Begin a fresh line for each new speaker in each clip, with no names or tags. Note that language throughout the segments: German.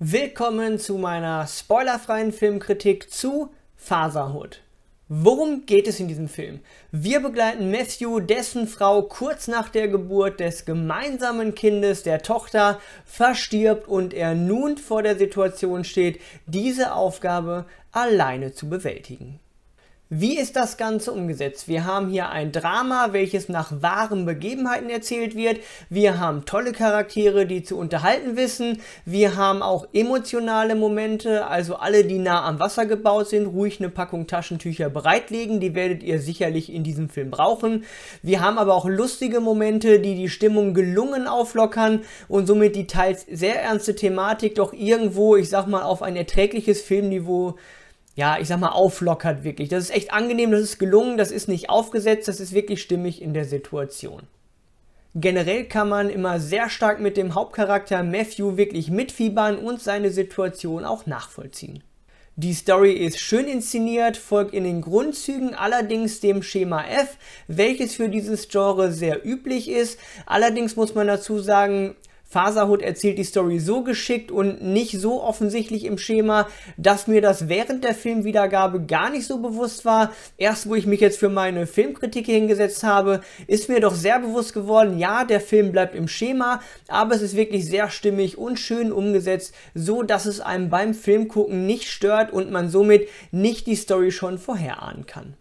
Willkommen zu meiner spoilerfreien Filmkritik zu Faserhood. Worum geht es in diesem Film? Wir begleiten Matthew, dessen Frau kurz nach der Geburt des gemeinsamen Kindes, der Tochter, verstirbt und er nun vor der Situation steht, diese Aufgabe alleine zu bewältigen. Wie ist das Ganze umgesetzt? Wir haben hier ein Drama, welches nach wahren Begebenheiten erzählt wird. Wir haben tolle Charaktere, die zu unterhalten wissen. Wir haben auch emotionale Momente, also alle, die nah am Wasser gebaut sind, ruhig eine Packung Taschentücher bereitlegen. Die werdet ihr sicherlich in diesem Film brauchen. Wir haben aber auch lustige Momente, die die Stimmung gelungen auflockern und somit die teils sehr ernste Thematik doch irgendwo, ich sag mal, auf ein erträgliches Filmniveau ja, ich sag mal, auflockert wirklich. Das ist echt angenehm, das ist gelungen, das ist nicht aufgesetzt, das ist wirklich stimmig in der Situation. Generell kann man immer sehr stark mit dem Hauptcharakter Matthew wirklich mitfiebern und seine Situation auch nachvollziehen. Die Story ist schön inszeniert, folgt in den Grundzügen allerdings dem Schema F, welches für dieses Genre sehr üblich ist. Allerdings muss man dazu sagen, Faserhut erzählt die Story so geschickt und nicht so offensichtlich im Schema, dass mir das während der Filmwiedergabe gar nicht so bewusst war. Erst wo ich mich jetzt für meine Filmkritik hingesetzt habe, ist mir doch sehr bewusst geworden, ja, der Film bleibt im Schema, aber es ist wirklich sehr stimmig und schön umgesetzt, so dass es einem beim Filmgucken nicht stört und man somit nicht die Story schon vorher ahnen kann.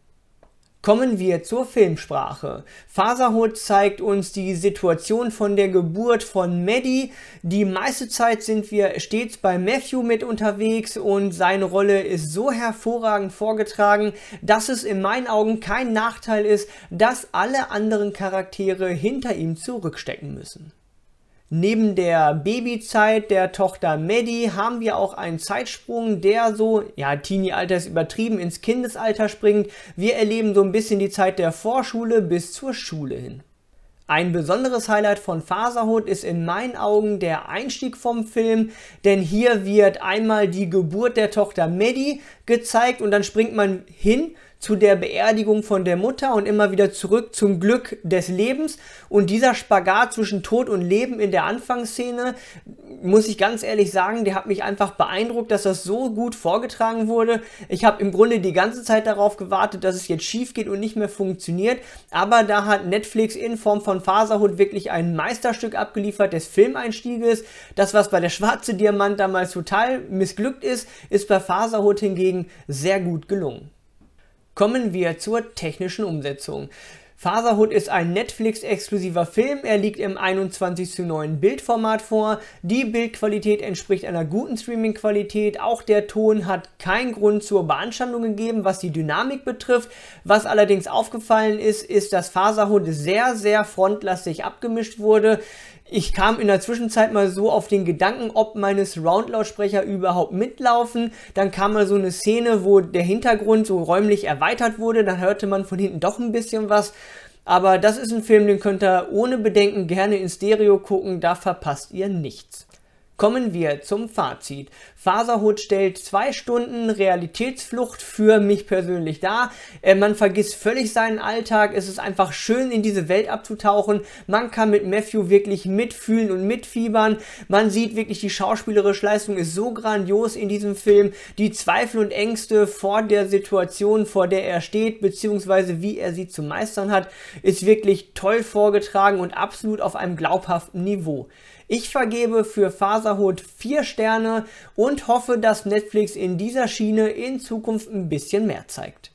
Kommen wir zur Filmsprache. Faserhood zeigt uns die Situation von der Geburt von Maddie. Die meiste Zeit sind wir stets bei Matthew mit unterwegs und seine Rolle ist so hervorragend vorgetragen, dass es in meinen Augen kein Nachteil ist, dass alle anderen Charaktere hinter ihm zurückstecken müssen. Neben der Babyzeit der Tochter Maddie haben wir auch einen Zeitsprung, der so, ja, Teenie-Alter ist übertrieben, ins Kindesalter springt. Wir erleben so ein bisschen die Zeit der Vorschule bis zur Schule hin. Ein besonderes Highlight von Faserhood ist in meinen Augen der Einstieg vom Film, denn hier wird einmal die Geburt der Tochter Maddie gezeigt und dann springt man hin zu der Beerdigung von der Mutter und immer wieder zurück zum Glück des Lebens. Und dieser Spagat zwischen Tod und Leben in der Anfangsszene, muss ich ganz ehrlich sagen, der hat mich einfach beeindruckt, dass das so gut vorgetragen wurde. Ich habe im Grunde die ganze Zeit darauf gewartet, dass es jetzt schief geht und nicht mehr funktioniert. Aber da hat Netflix in Form von Faserhut wirklich ein Meisterstück abgeliefert des Filmeinstieges. Das, was bei der Schwarze Diamant damals total missglückt ist, ist bei Faserhut hingegen sehr gut gelungen. Kommen wir zur technischen Umsetzung. Fatherhood ist ein Netflix-exklusiver Film. Er liegt im 21 zu 9 Bildformat vor. Die Bildqualität entspricht einer guten Streaming-Qualität. Auch der Ton hat keinen Grund zur Beanstandung gegeben, was die Dynamik betrifft. Was allerdings aufgefallen ist, ist, dass Fatherhood sehr, sehr frontlastig abgemischt wurde. Ich kam in der Zwischenzeit mal so auf den Gedanken, ob meine Surround-Lautsprecher überhaupt mitlaufen. Dann kam mal so eine Szene, wo der Hintergrund so räumlich erweitert wurde. Dann hörte man von hinten doch ein bisschen was. Aber das ist ein Film, den könnt ihr ohne Bedenken gerne in Stereo gucken. Da verpasst ihr nichts. Kommen wir zum Fazit. Faserhut stellt zwei Stunden Realitätsflucht für mich persönlich dar. Äh, man vergisst völlig seinen Alltag. Es ist einfach schön, in diese Welt abzutauchen. Man kann mit Matthew wirklich mitfühlen und mitfiebern. Man sieht wirklich, die schauspielerische Leistung ist so grandios in diesem Film. Die Zweifel und Ängste vor der Situation, vor der er steht, beziehungsweise wie er sie zu meistern hat, ist wirklich toll vorgetragen und absolut auf einem glaubhaften Niveau. Ich vergebe für Faserhut 4 Sterne und hoffe, dass Netflix in dieser Schiene in Zukunft ein bisschen mehr zeigt.